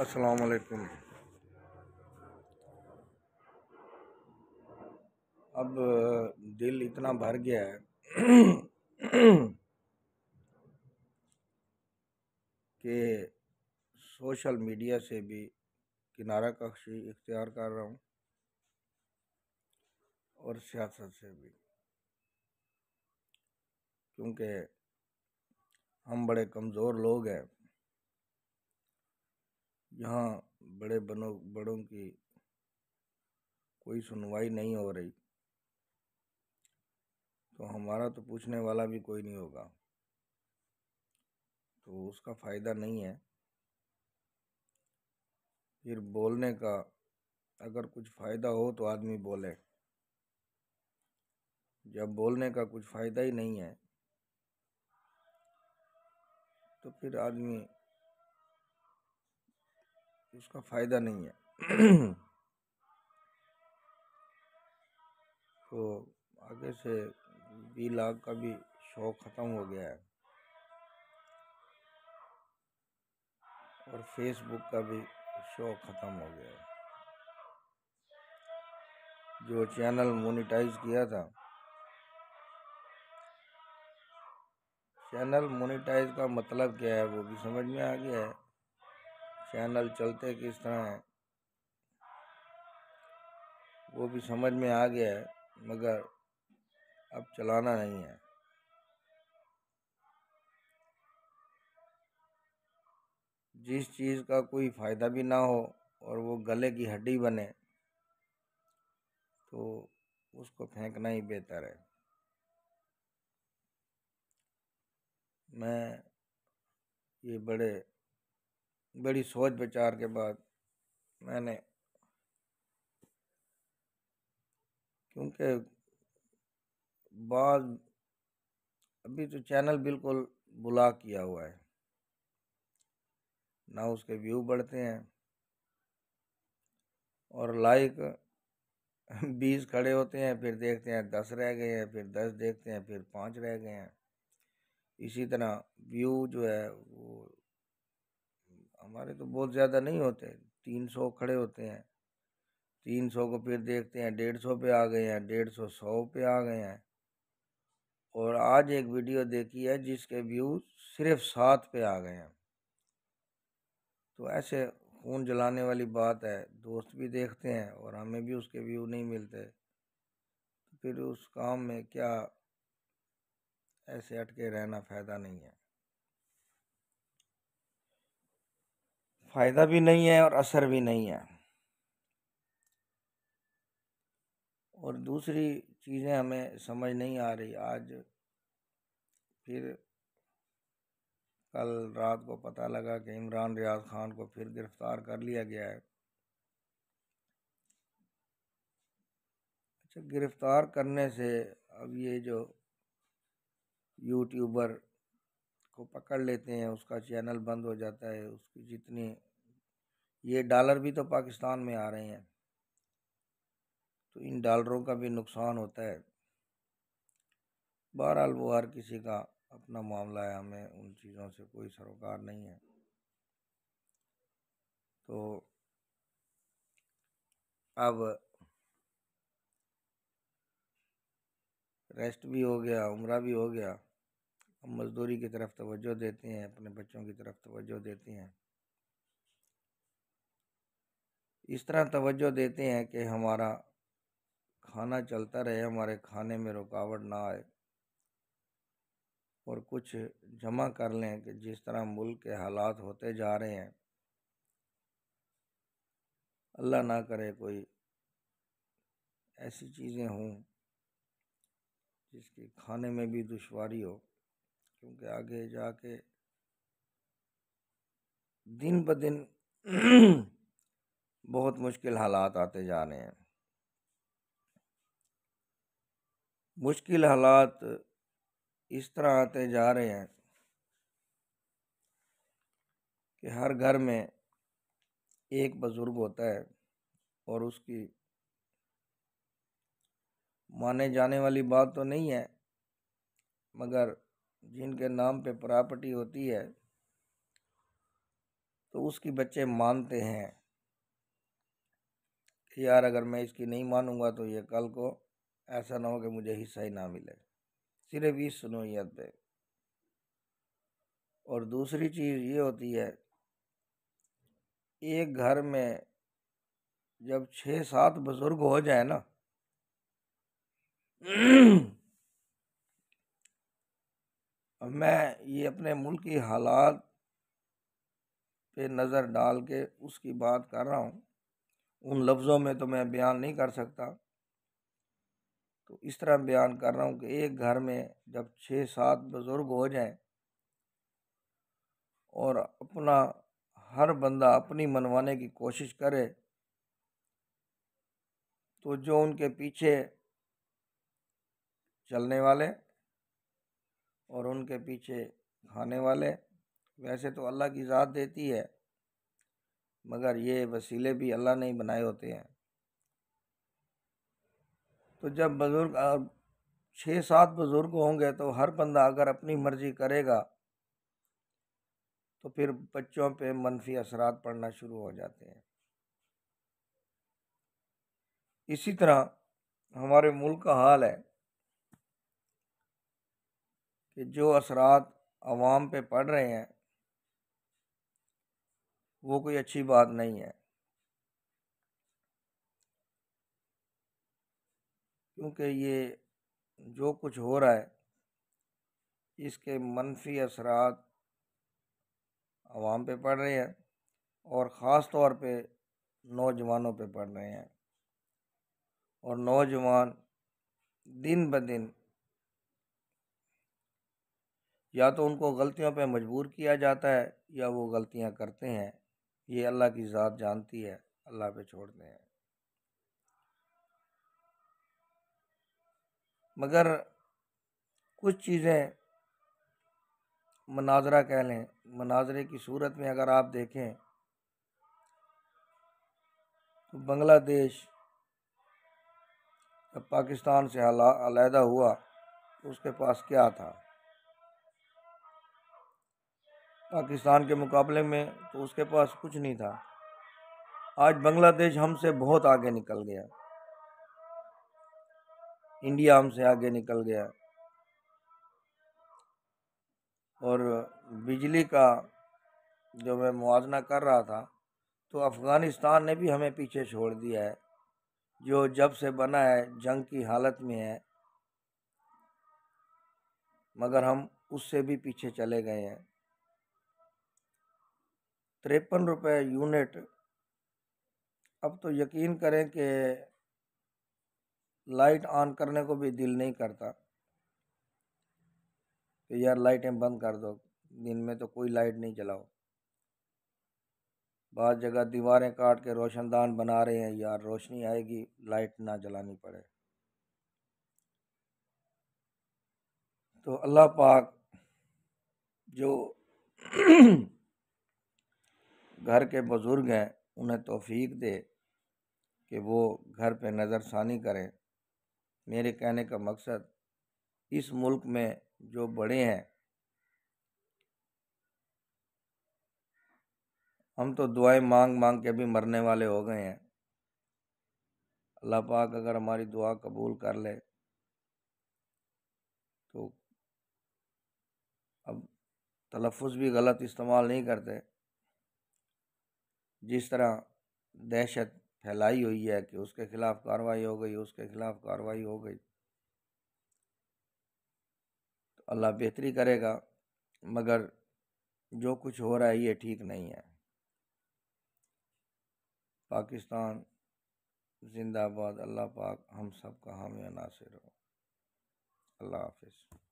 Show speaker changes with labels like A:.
A: असलकुम अब दिल इतना भर गया है कि सोशल मीडिया से भी किनारा कक्षी इख्तियार कर रहा हूँ और सियासत से भी क्योंकि हम बड़े कमज़ोर लोग हैं जहाँ बड़े बनों बड़ों की कोई सुनवाई नहीं हो रही तो हमारा तो पूछने वाला भी कोई नहीं होगा तो उसका फ़ायदा नहीं है फिर बोलने का अगर कुछ फ़ायदा हो तो आदमी बोले जब बोलने का कुछ फ़ायदा ही नहीं है तो फिर आदमी उसका फ़ायदा नहीं है तो आगे से बी लाग का भी शौक ख़त्म हो गया है और फेसबुक का भी शौक ख़त्म हो गया है जो चैनल मोनेटाइज किया था चैनल मोनेटाइज का मतलब क्या है वो भी समझ में आ गया है चैनल चलते किस तरह हैं वो भी समझ में आ गया है मगर अब चलाना नहीं है जिस चीज़ का कोई फ़ायदा भी ना हो और वो गले की हड्डी बने तो उसको फेंकना ही बेहतर है मैं ये बड़े बड़ी सोच विचार के बाद मैंने क्योंकि बाद अभी तो चैनल बिल्कुल बुला किया हुआ है ना उसके व्यू बढ़ते हैं और लाइक बीस खड़े होते हैं फिर देखते हैं दस रह गए हैं फिर दस देखते हैं फिर पाँच रह गए हैं इसी तरह व्यू जो है वो हमारे तो बहुत ज़्यादा नहीं होते तीन सौ खड़े होते हैं तीन सौ को फिर देखते हैं डेढ़ सौ पे आ गए हैं डेढ़ सौ सौ पे आ गए हैं और आज एक वीडियो देखी है जिसके व्यू सिर्फ सात पे आ गए हैं तो ऐसे खून जलाने वाली बात है दोस्त भी देखते हैं और हमें भी उसके व्यू नहीं मिलते फिर उस काम में क्या ऐसे अटके रहना फ़ायदा नहीं है फ़ायदा भी नहीं है और असर भी नहीं है और दूसरी चीज़ें हमें समझ नहीं आ रही आज फिर कल रात को पता लगा कि इमरान रियाज खान को फिर गिरफ़्तार कर लिया गया है अच्छा गिरफ़्तार करने से अब ये जो यूट्यूबर उसको पकड़ लेते हैं उसका चैनल बंद हो जाता है उसकी जितनी ये डॉलर भी तो पाकिस्तान में आ रहे हैं तो इन डॉलरों का भी नुकसान होता है बहरहाल वो हर किसी का अपना मामला है हमें उन चीज़ों से कोई सरोकार नहीं है तो अब रेस्ट भी हो गया उम्र भी हो गया मज़दूरी की तरफ तोज्जो देती हैं अपने बच्चों की तरफ तोज्जो देती हैं इस तरह तोज्जो देते हैं कि हमारा खाना चलता रहे हमारे खाने में रुकावट ना आए और कुछ जमा कर लें कि जिस तरह मुल्क के हालात होते जा रहे हैं अल्लाह ना करे कोई ऐसी चीज़ें हों जिसकी खाने में भी दुशारी हो क्योंकि आगे जाके दिन ब दिन बहुत मुश्किल हालात आते जा रहे हैं मुश्किल हालात इस तरह आते जा रहे हैं कि हर घर में एक बुज़ुर्ग होता है और उसकी माने जाने वाली बात तो नहीं है मगर जिनके नाम पे प्रॉपर्टी होती है तो उसकी बच्चे मानते हैं कि यार अगर मैं इसकी नहीं मानूंगा तो ये कल को ऐसा ना हो कि मुझे हिस्सा ही ना मिले सिर्फ इस सुनोयत पे और दूसरी चीज़ ये होती है एक घर में जब छः सात बुज़ुर्ग हो जाए ना और मैं ये अपने मुल्क की हालात पे नज़र डाल के उसकी बात कर रहा हूँ उन लफ्ज़ों में तो मैं बयान नहीं कर सकता तो इस तरह बयान कर रहा हूँ कि एक घर में जब छः सात बुज़ुर्ग हो जाएं और अपना हर बंदा अपनी मनवाने की कोशिश करे तो जो उनके पीछे चलने वाले और उनके पीछे खाने वाले वैसे तो अल्लाह की ज़ात देती है मगर ये वसीले भी अल्लाह ने ही बनाए होते हैं तो जब बुज़ुर्ग छः सात बुज़ुर्ग होंगे तो हर बंदा अगर अपनी मर्ज़ी करेगा तो फिर बच्चों पे मनफी असरात पड़ना शुरू हो जाते हैं इसी तरह हमारे मुल्क का हाल है कि जो असरात आवाम पे पड़ रहे हैं वो कोई अच्छी बात नहीं है क्योंकि ये जो कुछ हो रहा है इसके मनफी असरात आवाम पे पड़ रहे हैं और ख़ास तौर पे नौजवानों पे पड़ रहे हैं और नौजवान दिन ब दिन या तो उनको गलतियों पर मजबूर किया जाता है या वो ग़लतियाँ करते हैं ये अल्लाह की ज़ात जानती है अल्लाह पे छोड़ते हैं मगर कुछ चीज़ें मनाजरा कह लें मनाजरे की सूरत में अगर आप देखें तो बांग्लादेश जब पाकिस्तान से अलहदा हुआ तो उसके पास क्या था पाकिस्तान के मुकाबले में तो उसके पास कुछ नहीं था आज बांग्लादेश हमसे बहुत आगे निकल गया इंडिया हमसे आगे निकल गया और बिजली का जो मैं मुआजना कर रहा था तो अफ़गानिस्तान ने भी हमें पीछे छोड़ दिया है जो जब से बना है जंग की हालत में है मगर हम उससे भी पीछे चले गए हैं तिरपन रुपये यूनिट अब तो यकीन करें कि लाइट ऑन करने को भी दिल नहीं करता कि यार लाइटें बंद कर दो दिन में तो कोई लाइट नहीं जलाओ बाद जगह दीवारें काट के रोशनदान बना रहे हैं यार रोशनी आएगी लाइट ना जलानी पड़े तो अल्लाह पाक जो घर के बुज़ुर्ग हैं उन्हें तोफ़ी दे कि वो घर पर नज़रसानी करें मेरे कहने का मकसद इस मुल्क में जो बड़े हैं हम तो दुआएं मांग मांग के भी मरने वाले हो गए हैं अल्लाह पाक अगर हमारी दुआ कबूल कर ले तो अब तलफ़ भी गलत इस्तेमाल नहीं करते जिस तरह दहशत फैलाई हुई है कि उसके खिलाफ कार्रवाई हो गई उसके खिलाफ कार्रवाई हो गई तो अल्लाह बेहतरी करेगा मगर जो कुछ हो रहा है ये ठीक नहीं है पाकिस्तान जिंदाबाद अल्लाह पाक हम सब का हामी नासिर हो अल्लाह हाफिज़